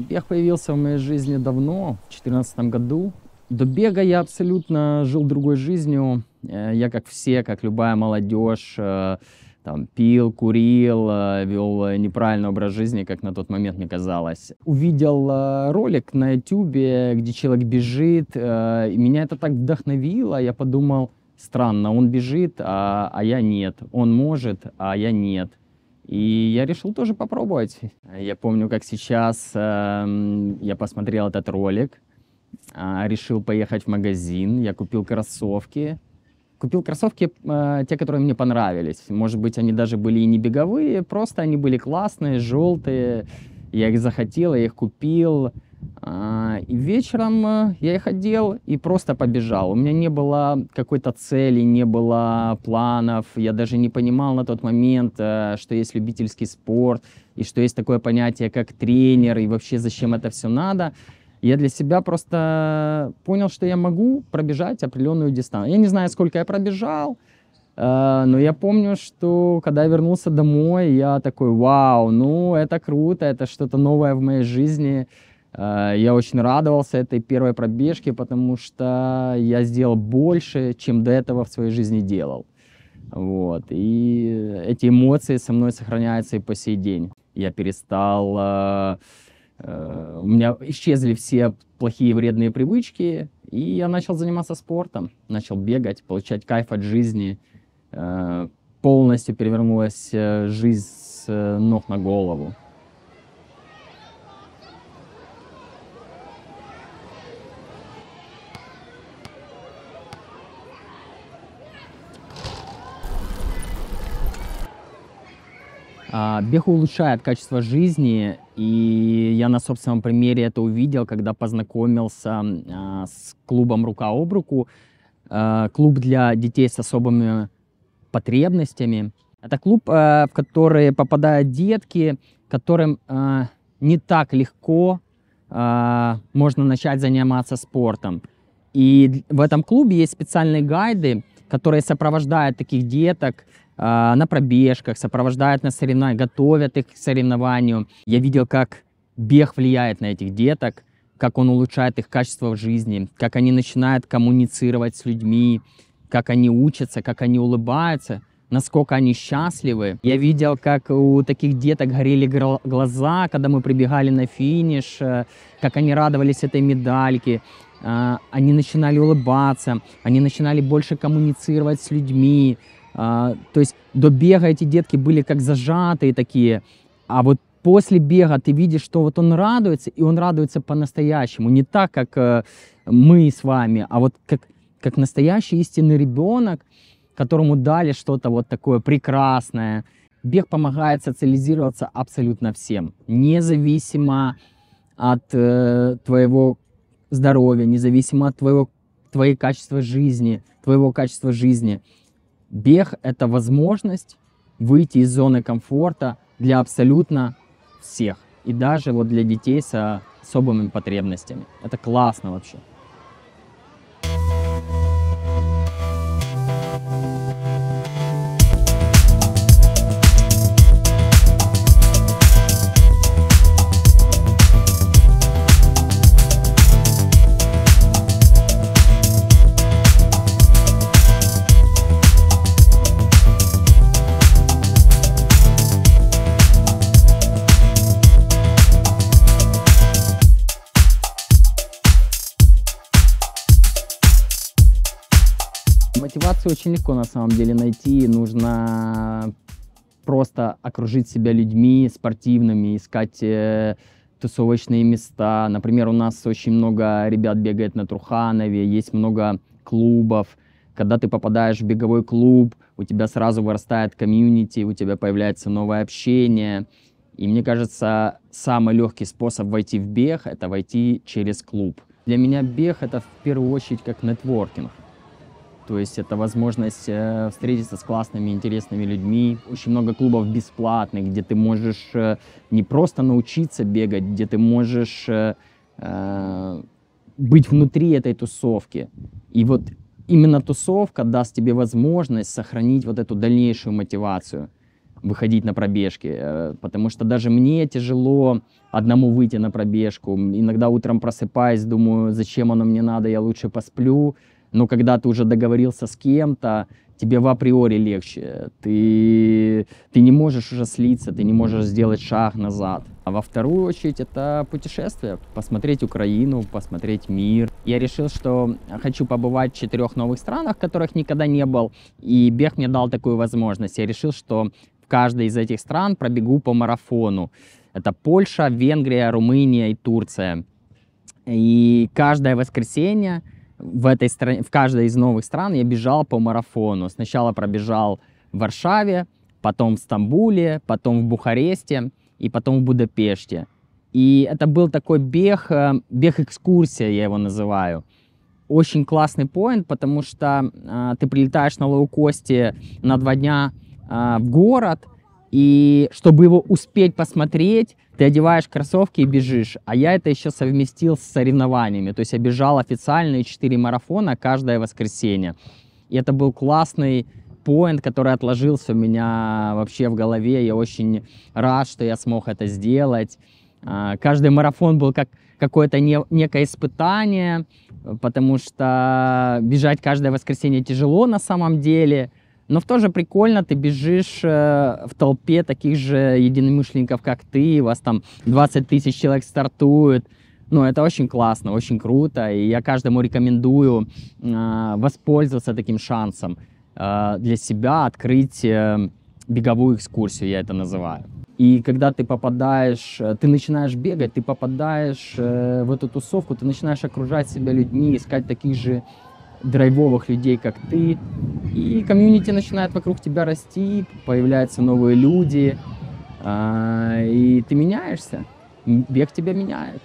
Бег появился в моей жизни давно, в 2014 году. До бега я абсолютно жил другой жизнью. Э, я, как все, как любая молодежь, э, там, пил, курил, э, вел неправильный образ жизни, как на тот момент мне казалось. Увидел ролик на YouTube, где человек бежит, и меня это так вдохновило. Я подумал, странно, он бежит, а, а я нет. Он может, а я нет. И я решил тоже попробовать. Я помню, как сейчас э, я посмотрел этот ролик, э, решил поехать в магазин, я купил кроссовки. Купил кроссовки, э, те, которые мне понравились. Может быть, они даже были и не беговые, просто они были классные, желтые. Я их захотел, я их купил. А, и вечером э, я их одел и просто побежал. У меня не было какой-то цели, не было планов. Я даже не понимал на тот момент, э, что есть любительский спорт и что есть такое понятие, как тренер, и вообще зачем это все надо. Я для себя просто понял, что я могу пробежать определенную дистанцию. Я не знаю, сколько я пробежал, э, но я помню, что когда я вернулся домой, я такой, вау, ну это круто, это что-то новое в моей жизни. Э, я очень радовался этой первой пробежке, потому что я сделал больше, чем до этого в своей жизни делал. Вот. И эти эмоции со мной сохраняются и по сей день. Я перестал... Э, э, у меня исчезли все плохие вредные привычки, и я начал заниматься спортом, начал бегать, получать кайф от жизни. Полностью перевернулась жизнь с ног на голову. А, бег улучшает качество жизни, и я на собственном примере это увидел, когда познакомился а, с клубом «Рука об руку». А, клуб для детей с особыми потребностями. Это клуб, в который попадают детки, которым не так легко можно начать заниматься спортом. И в этом клубе есть специальные гайды, которые сопровождают таких деток а, на пробежках, сопровождают на соревнованиях, готовят их к соревнованию. Я видел, как бег влияет на этих деток, как он улучшает их качество в жизни, как они начинают коммуницировать с людьми, как они учатся, как они улыбаются, насколько они счастливы. Я видел, как у таких деток горели глаза, когда мы прибегали на финиш, э, как они радовались этой медальке, а, они начинали улыбаться, они начинали больше коммуницировать с людьми, а, то есть до бега эти детки были как зажатые такие, а вот после бега ты видишь, что вот он радуется, и он радуется по-настоящему, не так, как э, мы с вами, а вот как, как настоящий истинный ребенок, которому дали что-то вот такое прекрасное. Бег помогает социализироваться абсолютно всем, независимо от э, твоего здоровья, независимо от твоего, твоей качества жизни, твоего качества жизни – Бег – это возможность выйти из зоны комфорта для абсолютно всех. И даже вот для детей с особыми потребностями. Это классно вообще. очень легко на самом деле найти. Нужно просто окружить себя людьми спортивными, искать э, тусовочные места. Например, у нас очень много ребят бегает на Труханове, есть много клубов. Когда ты попадаешь в беговой клуб, у тебя сразу вырастает комьюнити, у тебя появляется новое общение. И мне кажется, самый легкий способ войти в бег – это войти через клуб. Для меня бег – это в первую очередь как нетворкинг то есть это возможность э, встретиться с классными, интересными людьми. Очень много клубов бесплатных, где ты можешь э, не просто научиться бегать, где ты можешь э, быть внутри этой тусовки. И вот именно тусовка даст тебе возможность сохранить вот эту дальнейшую мотивацию выходить на пробежки, потому что даже мне тяжело одному выйти на пробежку. Иногда утром просыпаюсь, думаю, зачем оно мне надо, я лучше посплю, но когда ты уже договорился с кем-то, тебе в априори легче. Ты, ты не можешь уже слиться, ты не можешь сделать шаг назад. А во вторую очередь это путешествие, посмотреть Украину, посмотреть мир. Я решил, что хочу побывать в четырех новых странах, которых никогда не был, и бег мне дал такую возможность. Я решил, что в каждой из этих стран пробегу по марафону. Это Польша, Венгрия, Румыния и Турция. И каждое воскресенье в этой стране, в каждой из новых стран я бежал по марафону. Сначала пробежал в Варшаве, потом в Стамбуле, потом в Бухаресте и потом в Будапеште. И это был такой бег, э, бег-экскурсия, я его называю. Очень классный поинт, потому что э, ты прилетаешь на лоукосте на два дня э, в город – и чтобы его успеть посмотреть, ты одеваешь кроссовки и бежишь. А я это еще совместил с соревнованиями. То есть я бежал официальные 4 марафона каждое воскресенье. И это был классный поинт, который отложился у меня вообще в голове. Я очень рад, что я смог это сделать. А, каждый марафон был как какое-то не, некое испытание, потому что бежать каждое воскресенье тяжело на самом деле – но в то же прикольно, ты бежишь э, в толпе таких же единомышленников, как ты, У вас там 20 тысяч человек стартует. Ну, это очень классно, очень круто, и я каждому рекомендую э, воспользоваться таким шансом э, для себя, открыть э, беговую экскурсию, я это называю. И когда ты попадаешь, э, ты начинаешь бегать, ты попадаешь э, в эту тусовку, ты начинаешь окружать себя людьми, искать таких же драйвовых людей, как ты. И комьюнити начинает вокруг тебя расти, появляются новые люди, а, и ты меняешься. Бег тебя меняет.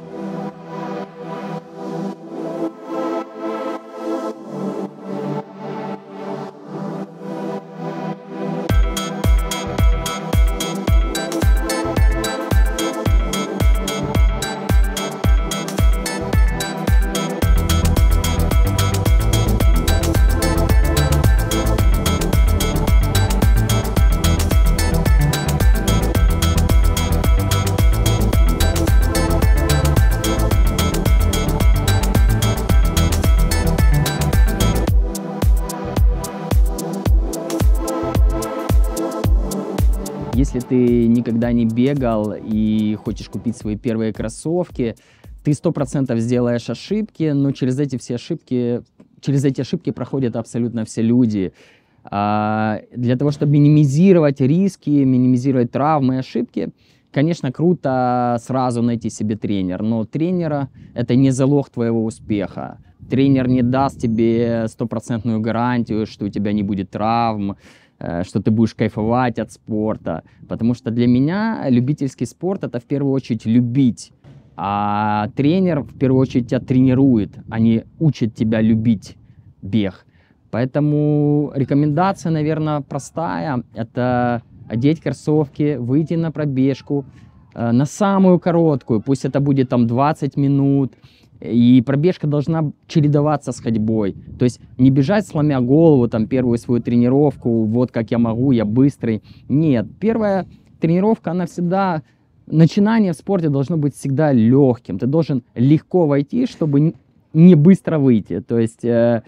thank you Если ты никогда не бегал и хочешь купить свои первые кроссовки, ты сто процентов сделаешь ошибки, но через эти все ошибки, через эти ошибки проходят абсолютно все люди. А для того, чтобы минимизировать риски, минимизировать травмы и ошибки, Конечно, круто сразу найти себе тренера, но тренера – это не залог твоего успеха. Тренер не даст тебе стопроцентную гарантию, что у тебя не будет травм, э, что ты будешь кайфовать от спорта. Потому что для меня любительский спорт – это в первую очередь любить. А тренер в первую очередь тебя тренирует, а не учит тебя любить бег. Поэтому рекомендация, наверное, простая. Это одеть кроссовки, выйти на пробежку, э, на самую короткую, пусть это будет там 20 минут, и пробежка должна чередоваться с ходьбой. То есть не бежать, сломя голову, там, первую свою тренировку, вот как я могу, я быстрый. Нет, первая тренировка, она всегда... Начинание в спорте должно быть всегда легким. Ты должен легко войти, чтобы не быстро выйти. То есть э,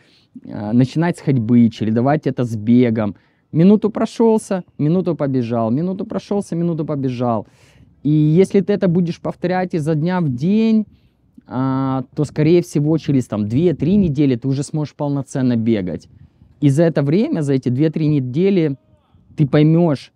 э, начинать с ходьбы, чередовать это с бегом. Минуту прошелся, минуту побежал, минуту прошелся, минуту побежал. И если ты это будешь повторять изо дня в день, а, то, скорее всего, через там 2-3 недели ты уже сможешь полноценно бегать. И за это время, за эти 2-3 недели ты поймешь,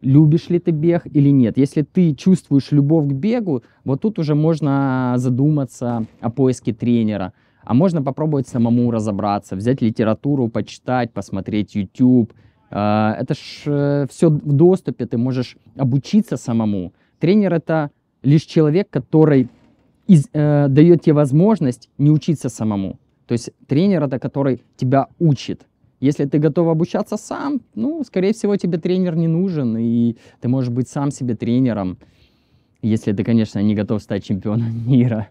любишь ли ты бег или нет. Если ты чувствуешь любовь к бегу, вот тут уже можно задуматься о поиске тренера – а можно попробовать самому разобраться, взять литературу, почитать, посмотреть YouTube. А, это ж э, все в доступе, ты можешь обучиться самому. Тренер это лишь человек, который из, э, дает тебе возможность не учиться самому. То есть тренер это, который тебя учит. Если ты готов обучаться сам, ну, скорее всего, тебе тренер не нужен, и ты можешь быть сам себе тренером, если ты, конечно, не готов стать чемпионом мира.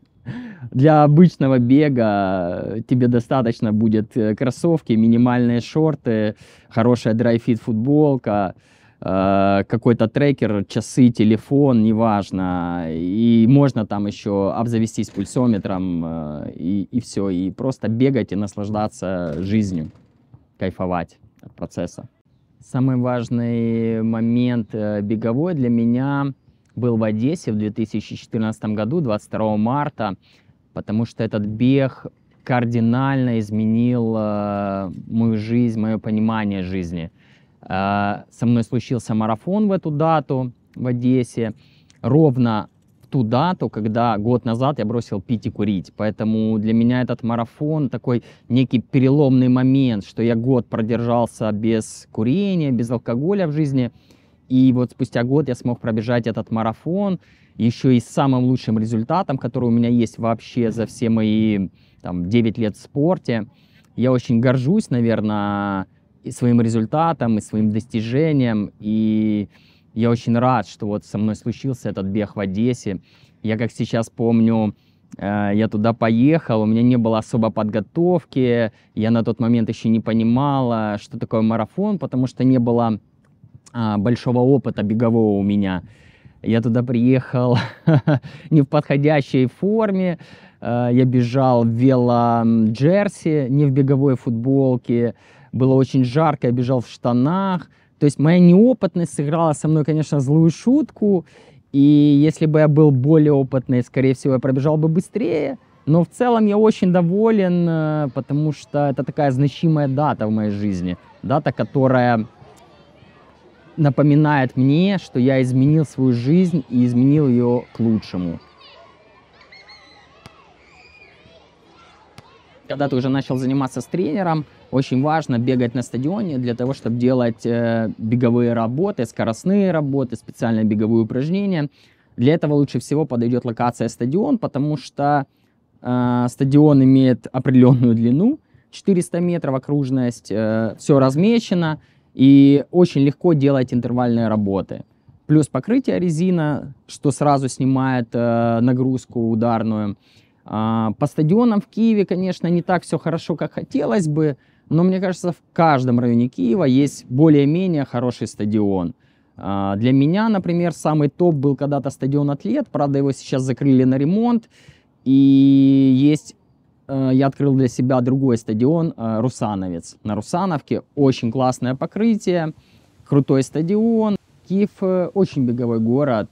Для обычного бега э, тебе достаточно будет э, кроссовки, минимальные шорты, хорошая драйфит футболка, э, какой-то трекер, часы, телефон, неважно. И можно там еще обзавестись пульсометром и, и все. И просто бегать и наслаждаться жизнью, кайфовать от процесса. Самый важный момент беговой для меня – был в Одессе в 2014 году, 22 марта, потому что этот бег кардинально изменил э, мою жизнь, мое понимание жизни. Э, со мной случился марафон в эту дату в Одессе, ровно в ту дату, когда год назад я бросил пить и курить. Поэтому для меня этот марафон такой некий переломный момент, что я год продержался без курения, без алкоголя в жизни – и вот спустя год я смог пробежать этот марафон, еще и с самым лучшим результатом, который у меня есть вообще за все мои там, 9 лет в спорте. Я очень горжусь, наверное, и своим результатом, и своим достижением. И я очень рад, что вот со мной случился этот бег в Одессе. Я как сейчас помню, э, я туда поехал, у меня не было особо подготовки, я на тот момент еще не понимала, что такое марафон, потому что не было а, большого опыта бегового у меня. Я туда приехал не в подходящей форме. А, я бежал в вело-джерси, не в беговой футболке. Было очень жарко, я бежал в штанах. То есть моя неопытность сыграла со мной, конечно, злую шутку. И если бы я был более опытный, скорее всего, я пробежал бы быстрее. Но в целом я очень доволен, э, потому что это такая значимая дата в моей жизни. Дата, которая напоминает мне, что я изменил свою жизнь и изменил ее к лучшему. Когда ты уже начал заниматься с тренером, очень важно бегать на стадионе для того, чтобы делать э, беговые работы, скоростные работы, специальные беговые упражнения. Для этого лучше всего подойдет локация стадион, потому что э, стадион имеет определенную длину, 400 метров окружность, э, все размечено, и очень легко делать интервальные работы. Плюс покрытие резина, что сразу снимает э, нагрузку ударную. Э, по стадионам в Киеве, конечно, не так все хорошо, как хотелось бы, но мне кажется, в каждом районе Киева есть более-менее хороший стадион. Э, для меня, например, самый топ был когда-то стадион «Атлет», правда, его сейчас закрыли на ремонт. И есть Э, я открыл для себя другой стадион, э, Русановец. На Русановке очень классное покрытие, крутой стадион. Киев э, очень беговой город,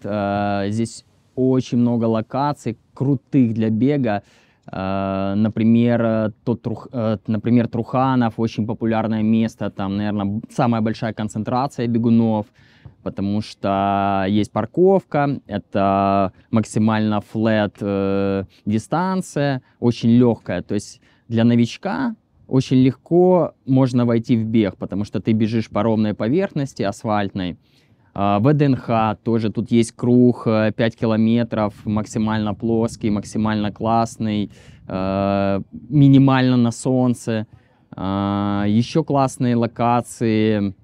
здесь очень много локаций, крутых для бега. Например, тот, например, Труханов, очень популярное место, там, наверное, самая большая концентрация бегунов – потому что есть парковка, это максимально флет э, дистанция, очень легкая. То есть для новичка очень легко можно войти в бег, потому что ты бежишь по ровной поверхности асфальтной. А, в ДНХ тоже, тут есть круг 5 э, километров, максимально плоский, максимально классный, э, минимально на солнце. А, еще классные локации –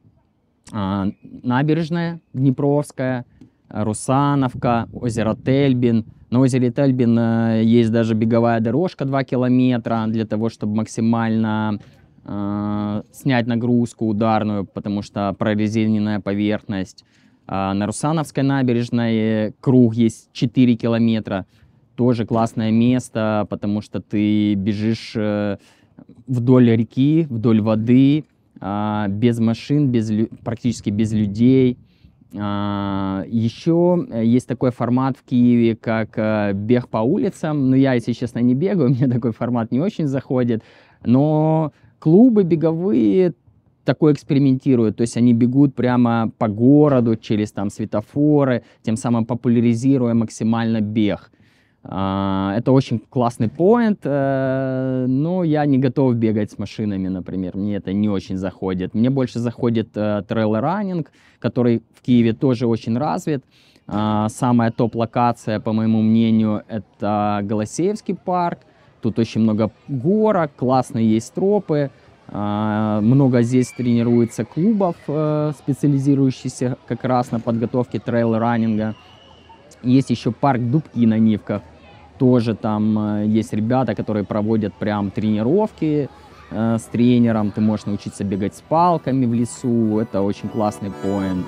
а, набережная Днепровская, э, Русановка, озеро Тельбин. На озере Тельбин э, есть даже беговая дорожка 2 километра для того, чтобы максимально э, снять нагрузку ударную, потому что прорезиненная поверхность. А, на Русановской набережной круг есть 4 километра. Тоже классное место, потому что ты бежишь вдоль реки, вдоль воды, а, без машин, без, практически без людей. А, Еще э, есть такой формат в Киеве, как э, бег по улицам. Но ну, я, если честно, не бегаю, мне такой формат не очень заходит. Но клубы беговые такой экспериментируют, то есть они бегут прямо по городу через там светофоры, тем самым популяризируя максимально бег. А, это очень классный поинт, э, но я не готов бегать с машинами, например, мне это не очень заходит. Мне больше заходит э, трейл-раннинг, который в Киеве тоже очень развит. А, самая топ-локация, по моему мнению, это Голосеевский парк. Тут очень много горок, классные есть тропы. А, много здесь тренируется клубов, э, специализирующихся как раз на подготовке трейл-раннинга. Есть еще парк Дубки на Нивках, тоже там э, есть ребята, которые проводят прям тренировки э, с тренером. Ты можешь научиться бегать с палками в лесу. Это очень классный поинт.